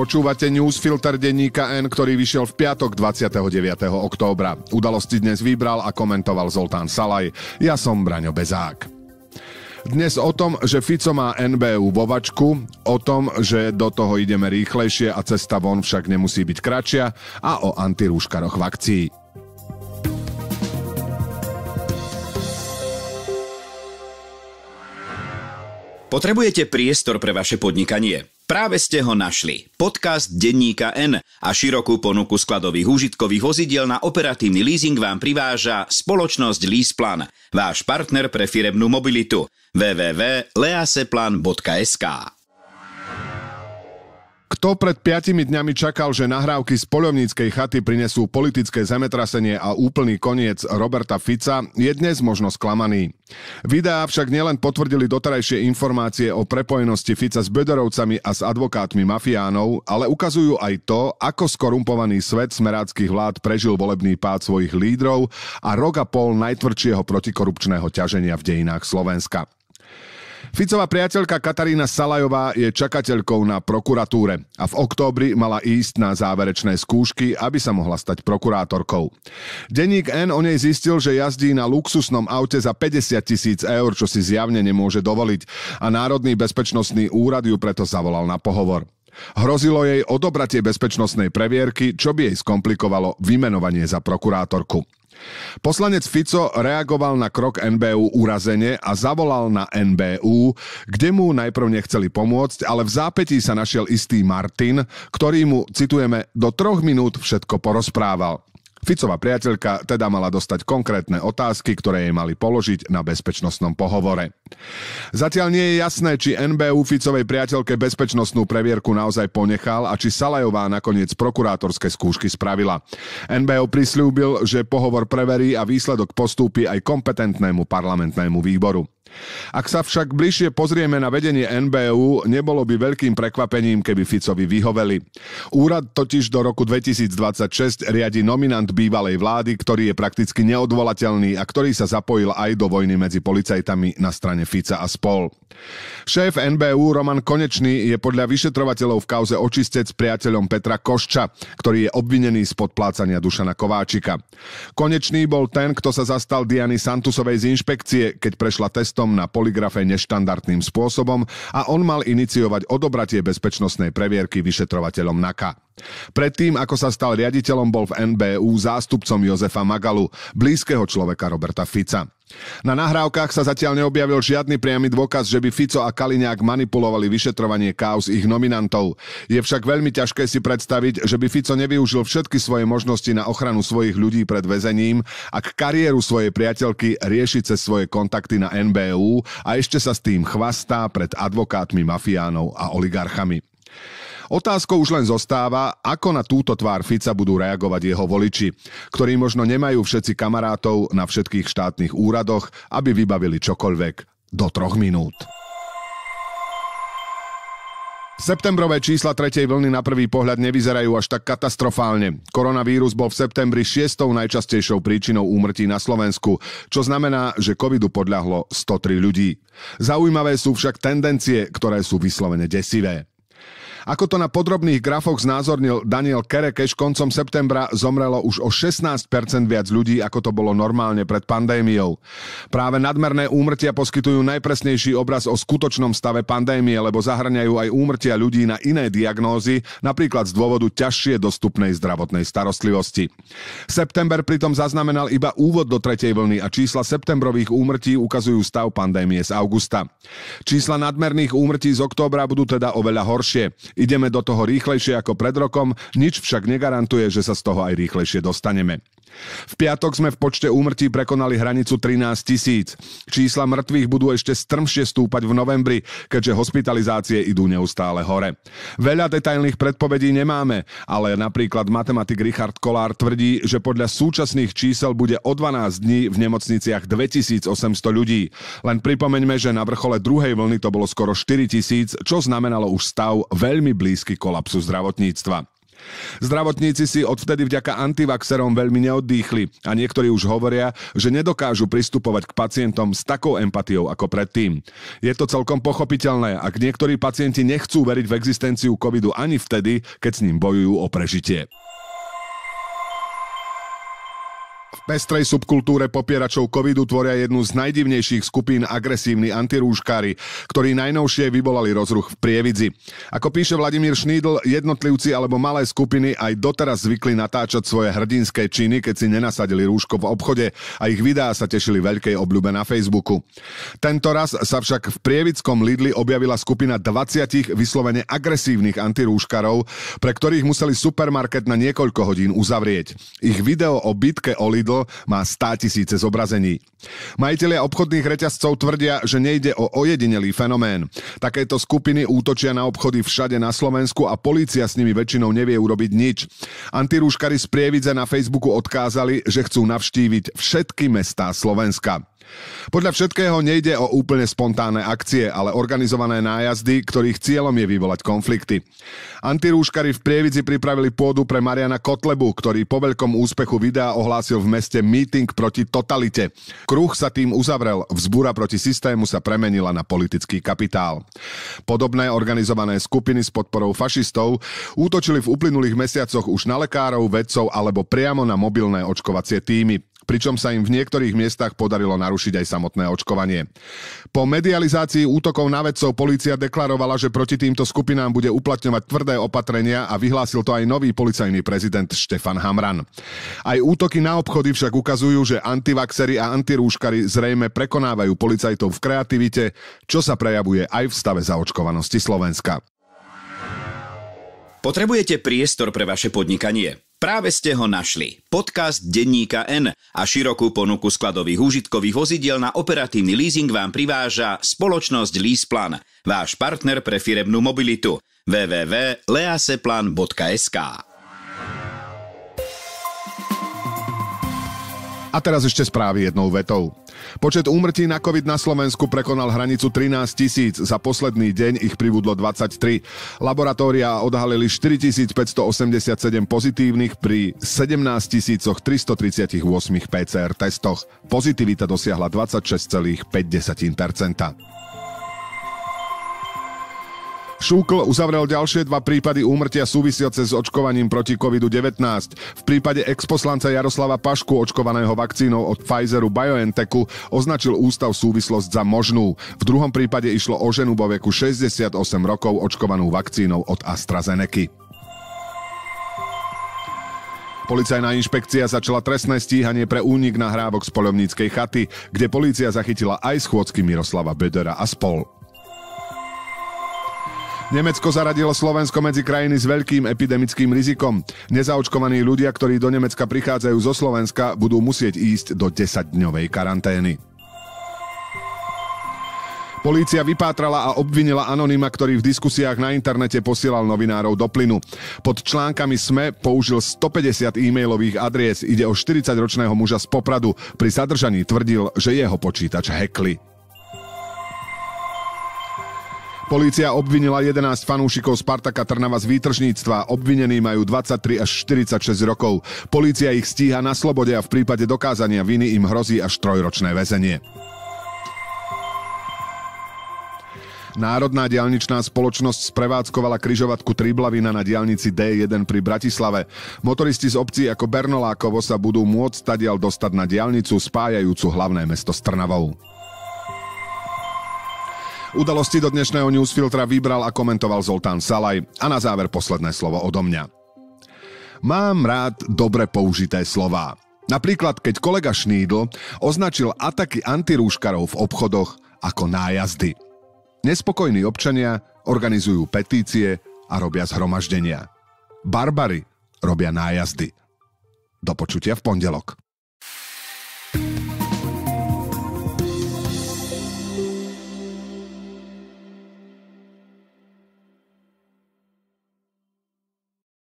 Počúvate newsfilter denníka N, ktorý vyšiel v piatok 29. októbra. Udalosti dnes vybral a komentoval Zoltán Salaj. Ja som Braňo Bezák. Dnes o tom, že Fico má NBU vovačku, o tom, že do toho ideme rýchlejšie a cesta von však nemusí byť kratšia a o antirúškaroch akcii. Potrebujete priestor pre vaše podnikanie? Práve ste ho našli. Podcast Denníka N a širokú ponuku skladových užitkových vozidiel na operatívny leasing vám priváža spoločnosť Leaseplan, váš partner pre firemnú mobilitu www.leaseplan.sk. Kto pred piatimi dňami čakal, že nahrávky z poľovníckej chaty prinesú politické zemetrasenie a úplný koniec Roberta Fica, je dnes možno sklamaný. Videá však nielen potvrdili doterajšie informácie o prepojenosti Fica s Böderovcami a s advokátmi mafiánov, ale ukazujú aj to, ako skorumpovaný svet smeráckých vlád prežil volebný pád svojich lídrov a rok a pol najtvrdšieho protikorupčného ťaženia v dejinách Slovenska. Ficová priateľka Katarína Salajová je čakateľkou na prokuratúre a v októbri mala ísť na záverečné skúšky, aby sa mohla stať prokurátorkou. Denník N o nej zistil, že jazdí na luxusnom aute za 50 tisíc eur, čo si zjavne nemôže dovoliť a Národný bezpečnostný úrad ju preto zavolal na pohovor. Hrozilo jej odobratie bezpečnostnej previerky, čo by jej skomplikovalo vymenovanie za prokurátorku. Poslanec Fico reagoval na krok NBU urazene a zavolal na NBU, kde mu najprv nechceli pomôcť, ale v zápätí sa našiel istý Martin, ktorý mu, citujeme, do troch minút všetko porozprával. Ficová priateľka teda mala dostať konkrétne otázky, ktoré jej mali položiť na bezpečnostnom pohovore. Zatiaľ nie je jasné, či NBU Ficovej priateľke bezpečnostnú previerku naozaj ponechal a či Salajová nakoniec prokurátorské skúšky spravila. NBU prislúbil, že pohovor preverí a výsledok postúpi aj kompetentnému parlamentnému výboru. Ak sa však bližšie pozrieme na vedenie NBU, nebolo by veľkým prekvapením, keby Ficovi vyhoveli. Úrad totiž do roku 2026 riadi nominant bývalej vlády, ktorý je prakticky neodvolateľný a ktorý sa zapojil aj do vojny medzi policajtami na strane Fica a spol. Šéf NBU Roman Konečný je podľa vyšetrovateľov v kauze očistec priateľom Petra Košča, ktorý je obvinený z podplácania Dušana Kováčika. Konečný bol ten, kto sa zastal Diany Santusovej z inšpekcie, keď prešla testo testom na poligrafe neštandardným spôsobom a on mal iniciovať odobratie bezpečnostnej previerky vyšetrovateľom NAKA. Predtým, ako sa stal riaditeľom, bol v NBU zástupcom Jozefa Magalu, blízkeho človeka Roberta Fica. Na nahrávkach sa zatiaľ neobjavil žiadny priamy dôkaz, že by Fico a Kaliňák manipulovali vyšetrovanie kaos ich nominantov. Je však veľmi ťažké si predstaviť, že by Fico nevyužil všetky svoje možnosti na ochranu svojich ľudí pred väzením, ak kariéru svojej priateľky rieši cez svoje kontakty na NBU a ešte sa s tým chvastá pred advokátmi, mafiánov a oligarchami. Otázkou už len zostáva, ako na túto tvár Fica budú reagovať jeho voliči, ktorí možno nemajú všetci kamarátov na všetkých štátnych úradoch, aby vybavili čokoľvek do troch minút. Septembrové čísla tretej vlny na prvý pohľad nevyzerajú až tak katastrofálne. Koronavírus bol v septembri šiestou najčastejšou príčinou úmrtí na Slovensku, čo znamená, že covidu podľahlo 103 ľudí. Zaujímavé sú však tendencie, ktoré sú vyslovene desivé. Ako to na podrobných grafoch znázornil Daniel Kerekeš, koncom septembra zomrelo už o 16% viac ľudí, ako to bolo normálne pred pandémiou. Práve nadmerné úmrtia poskytujú najpresnejší obraz o skutočnom stave pandémie, lebo zahrňajú aj úmrtia ľudí na iné diagnózy, napríklad z dôvodu ťažšie dostupnej zdravotnej starostlivosti. September pritom zaznamenal iba úvod do tretej vlny a čísla septembrových úmrtí ukazujú stav pandémie z augusta. Čísla nadmerných úmrtí z októbra budú teda oveľa horšie. Ideme do toho rýchlejšie ako pred rokom, nič však negarantuje, že sa z toho aj rýchlejšie dostaneme. V piatok sme v počte úmrtí prekonali hranicu 13 tisíc. Čísla mŕtvych budú ešte strmšie stúpať v novembri, keďže hospitalizácie idú neustále hore. Veľa detailných predpovedí nemáme, ale napríklad matematik Richard Kolár tvrdí, že podľa súčasných čísel bude o 12 dní v nemocniciach 2800 ľudí. Len pripomeňme, že na vrchole druhej vlny to bolo skoro 4 tisíc, čo znamenalo už stav veľmi blízky kolapsu zdravotníctva. Zdravotníci si odvtedy vďaka antivaxerom veľmi neoddýchli a niektorí už hovoria, že nedokážu pristupovať k pacientom s takou empatiou ako predtým. Je to celkom pochopiteľné, ak niektorí pacienti nechcú veriť v existenciu covidu ani vtedy, keď s ním bojujú o prežitie. pestrej subkultúre popieračov covidu tvoria jednu z najdivnejších skupín agresívni antirúškári, ktorí najnovšie vyvolali rozruch v Prievidzi. Ako píše Vladimír Šnídl, jednotlivci alebo malé skupiny aj doteraz zvykli natáčať svoje hrdinské činy, keď si nenasadili rúško v obchode a ich videá sa tešili veľkej obľúbe na Facebooku. Tento raz sa však v Prievidskom Lidli objavila skupina 20 vyslovene agresívnych antirúškarov, pre ktorých museli supermarket na niekoľko hodín uzavrieť. Ich video o bitke o Lidl má 100 tisíce zobrazení. Majiteľia obchodných reťazcov tvrdia, že nejde o ojedinelý fenomén. Takéto skupiny útočia na obchody všade na Slovensku a polícia s nimi väčšinou nevie urobiť nič. Antirúškari z Prievidze na Facebooku odkázali, že chcú navštíviť všetky mestá Slovenska. Podľa všetkého nejde o úplne spontánne akcie, ale organizované nájazdy, ktorých cieľom je vyvolať konflikty. Antirúškari v Prievidzi pripravili pôdu pre Mariana Kotlebu, ktorý po veľkom úspechu videa ohlásil v meste meeting proti totalite. Kruh sa tým uzavrel, vzbúra proti systému sa premenila na politický kapitál. Podobné organizované skupiny s podporou fašistov útočili v uplynulých mesiacoch už na lekárov, vedcov alebo priamo na mobilné očkovacie týmy pričom sa im v niektorých miestach podarilo narušiť aj samotné očkovanie. Po medializácii útokov na vedcov polícia deklarovala, že proti týmto skupinám bude uplatňovať tvrdé opatrenia a vyhlásil to aj nový policajný prezident Štefan Hamran. Aj útoky na obchody však ukazujú, že antivaxery a antirúškary zrejme prekonávajú policajtov v kreativite, čo sa prejavuje aj v stave zaočkovanosti Slovenska. Potrebujete priestor pre vaše podnikanie. Práve ste ho našli. Podcast Denníka N a širokú ponuku skladových úžitkových vozidiel na operatívny leasing vám priváža spoločnosť Leaseplan, váš partner pre firebnú mobilitu www.leaseplan.sk. A teraz ešte správy jednou vetou. Počet úmrtí na COVID na Slovensku prekonal hranicu 13 tisíc, za posledný deň ich pribudlo 23. Laboratória odhalili 4587 pozitívnych pri 17 338 PCR testoch. Pozitivita dosiahla 26,5%. Šúkl uzavrel ďalšie dva prípady úmrtia súvisiace s očkovaním proti COVID-19. V prípade exposlanca Jaroslava Pašku očkovaného vakcínou od Pfizeru BioNTechu označil ústav súvislosť za možnú. V druhom prípade išlo o ženu vo veku 68 rokov očkovanú vakcínou od AstraZeneca. Policajná inšpekcia začala trestné stíhanie pre únik nahrávok z polovníckej chaty, kde polícia zachytila aj schôdzky Miroslava Bedera a spol. Nemecko zaradilo Slovensko medzi krajiny s veľkým epidemickým rizikom. Nezaočkovaní ľudia, ktorí do Nemecka prichádzajú zo Slovenska, budú musieť ísť do 10-dňovej karantény. Polícia vypátrala a obvinila anonima, ktorý v diskusiách na internete posielal novinárov do plynu. Pod článkami SME použil 150 e-mailových adries. Ide o 40-ročného muža z Popradu. Pri zadržaní tvrdil, že jeho počítač hekli. Polícia obvinila 11 fanúšikov Spartaka Trnava z výtržníctva. Obvinení majú 23 až 46 rokov. Polícia ich stíha na slobode a v prípade dokázania viny im hrozí až trojročné väzenie. Národná diaľničná spoločnosť sprevádzkovala kryžovatku Triblavina na diaľnici D1 pri Bratislave. Motoristi z obcí ako Bernolákovo sa budú môcť stadial dostať na diaľnicu spájajúcu hlavné mesto s Trnavou. Udalosti do dnešného newsfiltra vybral a komentoval Zoltán Salaj a na záver posledné slovo odo mňa. Mám rád dobre použité slová. Napríklad, keď kolega Šnídl označil ataky antirúškarov v obchodoch ako nájazdy. Nespokojní občania organizujú petície a robia zhromaždenia. Barbary robia nájazdy. Do počutia v pondelok.